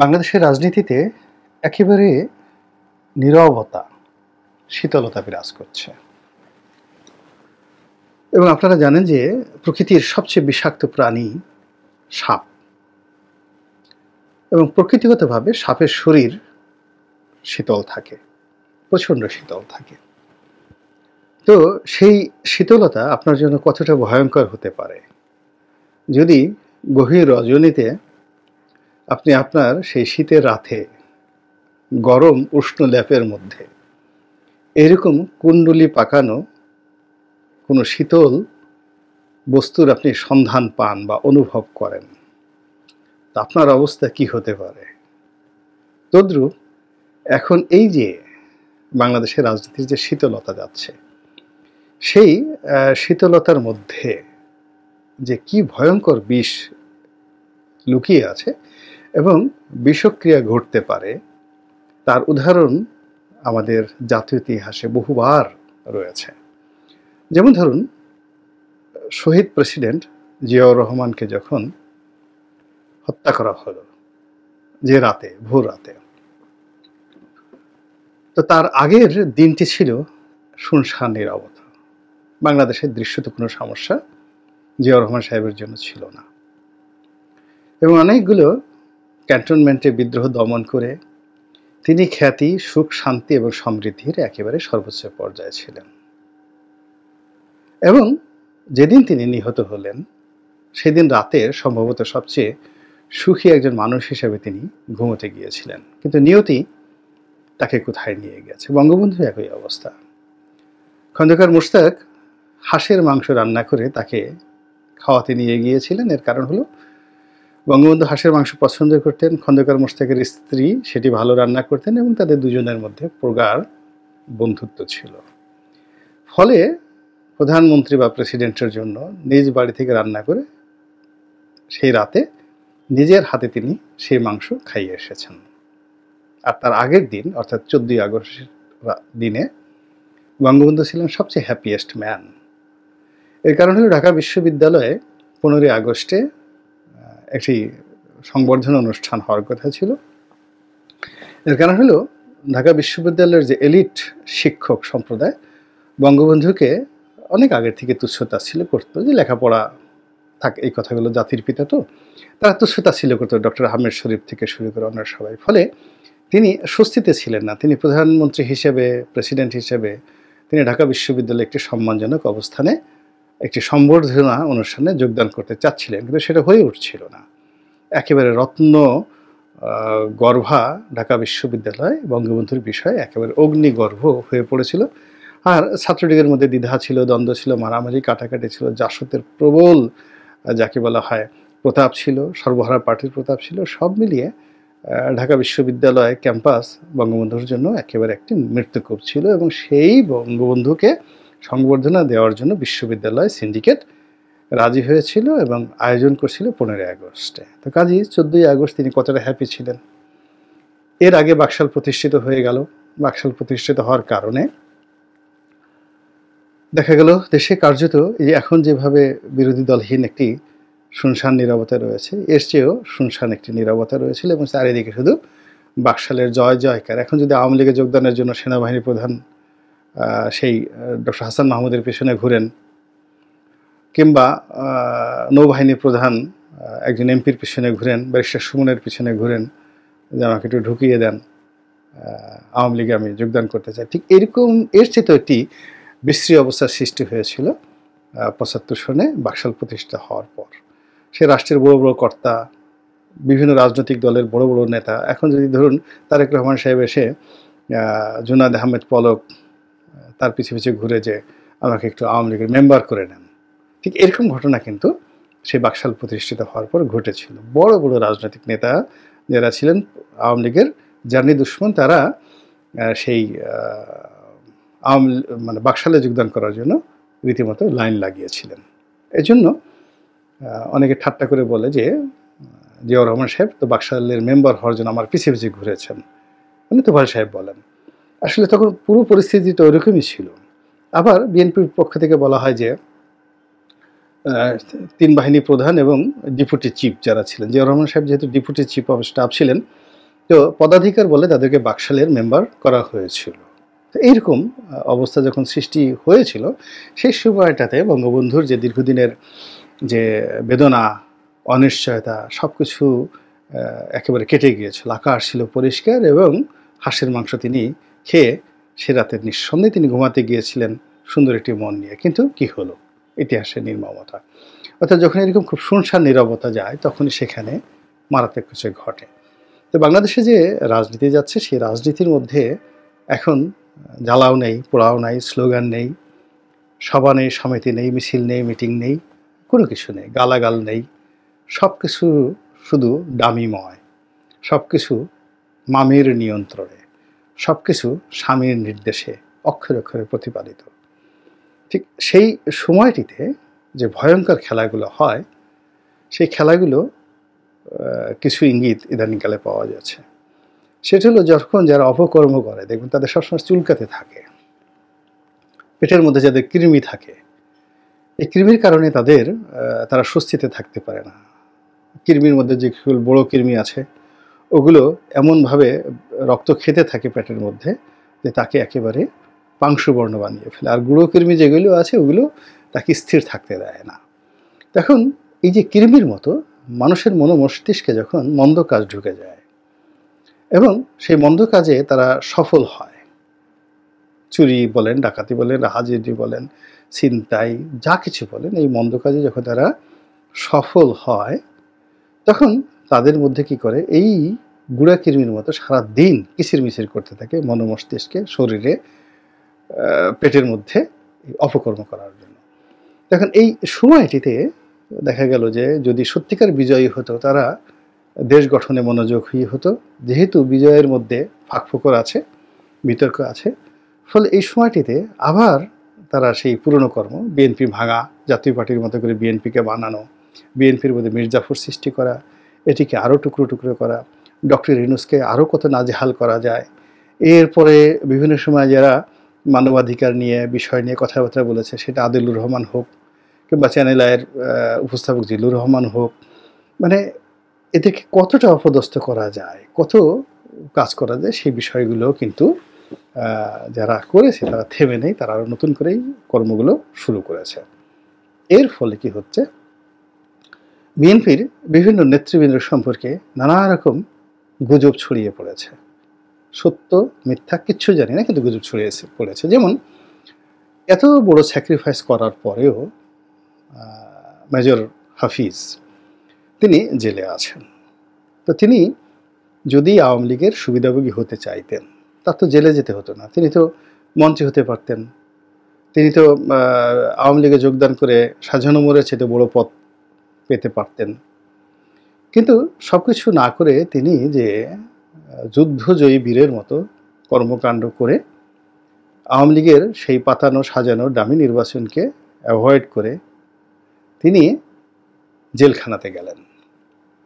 বাংলাদেশের রাজনীতিতে একেবারে নিরবতা শীতলতা বিরাজ করছে এবং আপনারা জানেন যে প্রকৃতির সবচেয়ে বিষাক্ত প্রাণী সাপ এবং প্রকৃতিগতভাবে সাপের শরীর শীতল থাকে প্রচণ্ড শীতল থাকে তো সেই শীতলতা আপনার জন্য কতটা ভয়ঙ্কর হতে পারে যদি গভীর রজনীতে আপনি আপনার সেই শীতের রাতে গরম উষ্ণ ল্যাপের মধ্যে এরকম কুণ্ডলি পাকানো কোনো শীতল বস্তুর আপনি সন্ধান পান বা অনুভব করেন আপনার অবস্থা কি হতে পারে তদ্রু এখন এই যে বাংলাদেশের রাজনীতির যে শীতলতা যাচ্ছে সেই শীতলতার মধ্যে যে কি ভয়ঙ্কর বিষ লুকিয়ে আছে এবং বিষক্রিয়া ঘটতে পারে তার উদাহরণ আমাদের জাতীয় ইতিহাসে বহুবার রয়েছে যেমন ধরুন শহীদ প্রেসিডেন্ট জিয়াউর রহমানকে যখন হত্যা করা হলো যে রাতে ভোর রাতে তো তার আগের দিনটি ছিল শুনশান নিরবতা বাংলাদেশের দৃশ্যত কোনো সমস্যা জিয়াউর রহমান সাহেবের জন্য ছিল না এবং অনেকগুলো ক্যান্টনমেন্টে বিদ্রোহ দমন করে তিনি খ্যাতি সুখ শান্তি এবং সমৃদ্ধির একেবারে সর্বোচ্চ পর্যায়ে ছিলেন এবং যেদিন তিনি নিহত হলেন সেদিন রাতে সম্ভবত সবচেয়ে সুখী একজন মানুষ হিসেবে তিনি ঘুমোতে গিয়েছিলেন কিন্তু নিয়তি তাকে কোথায় নিয়ে গেছে বঙ্গবন্ধু একই অবস্থা খন্দকার মুস্তাক হাঁসের মাংস রান্না করে তাকে খাওয়াতে নিয়ে গিয়েছিলেন এর কারণ হলো বঙ্গবন্ধু হাঁসের মাংস পছন্দ করতেন খন্দকার মোস্তাকের স্ত্রী সেটি ভালো রান্না করতেন এবং তাদের দুজনের মধ্যে প্রগাঢ় বন্ধুত্ব ছিল ফলে প্রধানমন্ত্রী বা প্রেসিডেন্টের জন্য নিজ বাড়ি থেকে রান্না করে সেই রাতে নিজের হাতে তিনি সেই মাংস খাইয়ে এসেছেন আর তার আগের দিন অর্থাৎ চোদ্দই আগস্টের দিনে বঙ্গবন্ধু ছিলেন সবচেয়ে হ্যাপিয়েস্ট ম্যান এর কারণ হল ঢাকা বিশ্ববিদ্যালয়ে পনেরোই আগস্টে একটি সংবর্ধনা অনুষ্ঠান হওয়ার কথা ছিল এর কারণ হলো ঢাকা বিশ্ববিদ্যালয়ের যে এলিট শিক্ষক সম্প্রদায় বঙ্গবন্ধুকে অনেক আগের থেকে তুচ্ছতা ছিল করতো যে লেখাপড়া থাক এই কথাগুলো জাতির পিতা তো তারা তুচ্ছতা ছিল করতো ডক্টর আহমেদ শরীফ থেকে শুরু করে অন্য সবাই ফলে তিনি স্বস্তিতে ছিলেন না তিনি প্রধানমন্ত্রী হিসেবে প্রেসিডেন্ট হিসেবে তিনি ঢাকা বিশ্ববিদ্যালয়ে একটি সম্মানজনক অবস্থানে একটি সম্বর্ধনা অনুষ্ঠানে যোগদান করতে চাচ্ছিলেন কিন্তু সেটা হয়ে উঠছিল না একেবারে রত্ন গর্ভা ঢাকা বিশ্ববিদ্যালয় বঙ্গবন্ধুর বিষয়ে একেবারে অগ্নিগর্ভ হয়ে পড়েছিল আর ছাত্রলীগের মধ্যে দ্বিধা ছিল দ্বন্দ্ব ছিল মারামারি কাটাকাটি ছিল জাসতের প্রবল যাকে বলা হয় প্রতাপ ছিল সর্বহারা পার্টির প্রতাপ ছিল সব মিলিয়ে ঢাকা বিশ্ববিদ্যালয় ক্যাম্পাস বঙ্গবন্ধুর জন্য একেবারে একটি মৃত্যুকূপ ছিল এবং সেই বঙ্গবন্ধুকে সংবর্ধনা দেওয়ার জন্য বিশ্ববিদ্যালয় সিন্ডিকেট রাজি হয়েছিল এবং আয়োজন করছিল পনেরোই আগস্টে তো কাজী চোদ্দোই আগস্ট তিনি কতটা হ্যাপি ছিলেন এর আগে বাকশাল প্রতিষ্ঠিত হয়ে গেল বাকশাল প্রতিষ্ঠিত হওয়ার কারণে দেখা গেল দেশে কার্যত এই এখন যেভাবে বিরোধী দলহীন একটি শুনশান নিরবতা রয়েছে এর চেয়েও শুনশান একটি নিরবতা রয়েছিল এবং চারিদিকে শুধু বাকশালের জয় জয়কার এখন যদি আওয়ামী লীগে যোগদানের জন্য সেনাবাহিনী প্রধান সেই ডক্টর হাসান মাহমুদের পেছনে ঘুরেন কিংবা নৌবাহিনী প্রধান একজন এমপির পিছনে ঘুরেন ব্যারিস্টার সুমনের পিছনে ঘুরেন যে আমাকে একটু ঢুকিয়ে দেন আওয়ামী লীগে আমি যোগদান করতে চাই ঠিক এরকম এর চেয়ে একটি বিশ্রী অবস্থার সৃষ্টি হয়েছিল পঁচাত্তর সনে বাকশাল প্রতিষ্ঠা হওয়ার পর সে রাষ্ট্রের বড় বড় কর্তা বিভিন্ন রাজনৈতিক দলের বড় বড় নেতা এখন যদি ধরুন তারেক রহমান সাহেব এসে জুনাদ আহমেদ পলক তার পিছিয়ে পিছিয়ে ঘুরে যে আমাকে একটু আওয়ামী লীগের মেম্বার করে নেন ঠিক এরকম ঘটনা কিন্তু সেই বাকশাল প্রতিষ্ঠিত হওয়ার পর ঘটেছিল বড় বড় রাজনৈতিক নেতা যারা ছিলেন আওয়ামী লীগের জার্নি দুশ্মন তারা সেই আওয়ামী মানে বাকশালে যোগদান করার জন্য রীতিমতো লাইন লাগিয়েছিলেন এজন্য অনেকে ঠাট্টা করে বলে যে জিয়াউর রহমান সাহেব তো বাকশালের মেম্বার হওয়ার জন্য আমার পিছিয়ে পিছিয়ে ঘুরেছেন মানে তুফাল সাহেব বলেন আসলে তখন পুরো পরিস্থিতিটা ওইরকমই ছিল আবার বিএনপির পক্ষ থেকে বলা হয় যে তিন বাহিনী প্রধান এবং ডিপুটি চিফ যারা ছিলেন জিয়া রহমান সাহেব যেহেতু ডিপুটি চিফ অফ স্টাফ ছিলেন তো পদাধিকার বলে তাদেরকে বাকশালের মেম্বার করা হয়েছিল এইরকম অবস্থা যখন সৃষ্টি হয়েছিল সেই সময়টাতে বঙ্গবন্ধুর যে দীর্ঘদিনের যে বেদনা অনিশ্চয়তা সব কিছু একেবারে কেটে গিয়েছিল আকার ছিল পরিষ্কার এবং হাঁসের মাংস তিনি খেয়ে সে রাতে নিঃসন্দেহে তিনি ঘুমাতে গিয়েছিলেন সুন্দর একটি মন নিয়ে কিন্তু কি হলো ইতিহাসে নির্মমতা অর্থাৎ যখন এরকম খুব সুনসার নিরবতা যায় তখনই সেখানে মারাত্মক কিছু ঘটে তো বাংলাদেশে যে রাজনীতি যাচ্ছে সেই রাজনীতির মধ্যে এখন জ্বালাও নেই পোড়াও নাই স্লোগান নেই সভা নেই সমিতি নেই মিছিল নেই মিটিং নেই কোনো কিছু নেই গালাগাল নেই সব কিছু শুধু দামিময় সব কিছু মামির নিয়ন্ত্রণে সব কিছু স্বামীর নির্দেশে অক্ষরে অক্ষরে প্রতিপালিত ঠিক সেই সময়টিতে যে ভয়ঙ্কর খেলাগুলো হয় সেই খেলাগুলো কিছু ইঙ্গিত ইদানিংকালে পাওয়া যাচ্ছে সেটি হলো যখন যারা অপকর্ম করে দেখবেন তাদের সবসময় চুলকাতে থাকে পেটের মধ্যে যাদের কৃমি থাকে এই কৃমির কারণে তাদের তারা স্বস্তিতে থাকতে পারে না কৃমির মধ্যে যে বড়ো বড় কৃমি আছে ওগুলো এমনভাবে রক্ত খেতে থাকে পেটের মধ্যে যে তাকে একেবারে পাংশুবর্ণ বানিয়ে ফেলে আর গুঁড়ো কৃমি যেগুলো আছে ওগুলো তাকে স্থির থাকতে দেয় না তখন এই যে কৃমির মতো মানুষের মনো মস্তিষ্কে যখন মন্দ কাজ ঢুকে যায় এবং সেই মন্দ কাজে তারা সফল হয় চুরি বলেন ডাকাতি বলেন হাজিরি বলেন ছিনতাই যা কিছু বলেন এই মন্দ কাজে যখন তারা সফল হয় তখন তাদের মধ্যে কি করে এই গুড়া কিরমির মতো কিসির কিচিরমিচির করতে থাকে মনোমস্তিষ্কে শরীরে পেটের মধ্যে অপকর্ম করার জন্য দেখেন এই সময়টিতে দেখা গেল যে যদি সত্যিকার বিজয়ী হতো তারা দেশ গঠনে মনোযোগ হয়ে হতো যেহেতু বিজয়ের মধ্যে ফাঁকফোকর আছে বিতর্ক আছে ফলে এই সময়টিতে আবার তারা সেই পুরনো কর্ম বিএনপি ভাঙা জাতীয় পার্টির মতো করে বিএনপিকে বানানো বিএনপির মধ্যে মির্জাফর সৃষ্টি করা এটিকে আরও টুকরো টুকরো করা ডক্টর রিনুসকে আরও কত নাজেহাল করা যায় এরপরে বিভিন্ন সময় যারা মানবাধিকার নিয়ে বিষয় নিয়ে কথাবার্তা বলেছে সেটা আদিলুর রহমান হোক কিংবা চ্যানেল আয়ের উপস্থাপক জিলুর রহমান হোক মানে এদেরকে কতটা অপদস্থ করা যায় কত কাজ করা যায় সেই বিষয়গুলো কিন্তু যারা করেছে তারা থেমে নেই তারা আরও নতুন করেই কর্মগুলো শুরু করেছে এর ফলে কি হচ্ছে বিএনপির বিভিন্ন নেতৃবৃন্দ সম্পর্কে নানা রকম গুজব ছড়িয়ে পড়েছে সত্য মিথ্যা কিচ্ছু জানি না কিন্তু গুজব ছড়িয়ে পড়েছে যেমন এত বড় স্যাক্রিফাইস করার পরেও মেজর হাফিজ তিনি জেলে আছেন তো তিনি যদি আওয়ামী লীগের সুবিধাভোগী হতে চাইতেন তার তো জেলে যেতে হতো না তিনি তো মন্ত্রী হতে পারতেন তিনি তো আওয়ামী লীগে যোগদান করে সাজানো মরেছে তো বড় পথ পেতে পারতেন কিন্তু সব কিছু না করে তিনি যে যুদ্ধজয়ী বীরের মতো কর্মকাণ্ড করে আওয়ামী লীগের সেই পাতানো সাজানো দামি নির্বাচনকে অ্যাভয়েড করে তিনি জেলখানাতে গেলেন